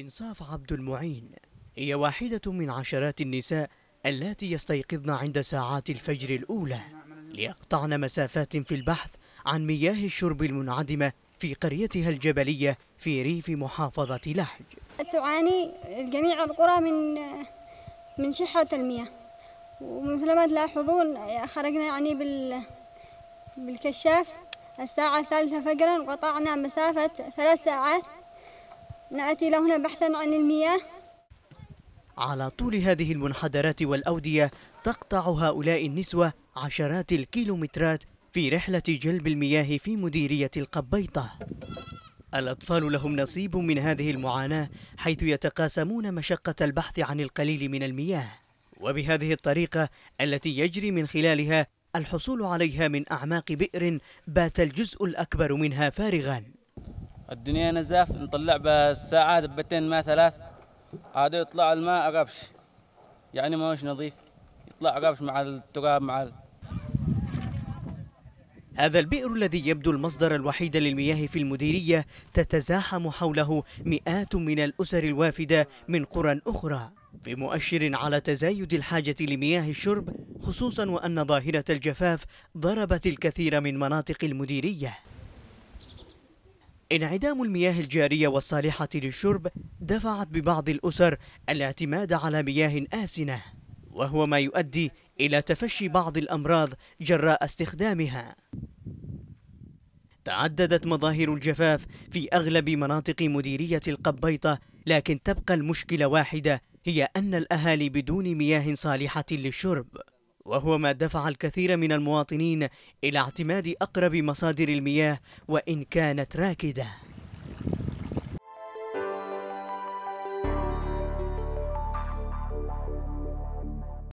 إنصاف عبد المعين هي واحدة من عشرات النساء التي يستيقظن عند ساعات الفجر الأولى ليقطعن مسافات في البحث عن مياه الشرب المنعدمة في قريتها الجبلية في ريف محافظة لحج تعاني جميع القرى من من شحة المياه ما تلاحظون خرجنا يعني بال بالكشاف الساعة الثالثة فجرا قطعنا مسافة ثلاث ساعات نأتي لهنا بحثا عن المياه على طول هذه المنحدرات والأودية تقطع هؤلاء النسوة عشرات الكيلومترات في رحلة جلب المياه في مديرية القبيطة الأطفال لهم نصيب من هذه المعاناة حيث يتقاسمون مشقة البحث عن القليل من المياه وبهذه الطريقة التي يجري من خلالها الحصول عليها من أعماق بئر بات الجزء الأكبر منها فارغاً الدنيا نزاف نطلع بالساعة دبتين ما ثلاث هذا يطلع الماء قبش يعني ما هوش نظيف يطلع قبش مع التراب مع ال... هذا البئر الذي يبدو المصدر الوحيد للمياه في المديرية تتزاحم حوله مئات من الأسر الوافدة من قرى أخرى بمؤشر على تزايد الحاجة لمياه الشرب خصوصا وأن ظاهرة الجفاف ضربت الكثير من مناطق المديرية انعدام المياه الجارية والصالحة للشرب دفعت ببعض الأسر الاعتماد على مياه آسنة وهو ما يؤدي إلى تفشي بعض الأمراض جراء استخدامها تعددت مظاهر الجفاف في أغلب مناطق مديرية القبيطة لكن تبقى المشكلة واحدة هي أن الأهالي بدون مياه صالحة للشرب وهو ما دفع الكثير من المواطنين إلى اعتماد أقرب مصادر المياه وإن كانت راكدة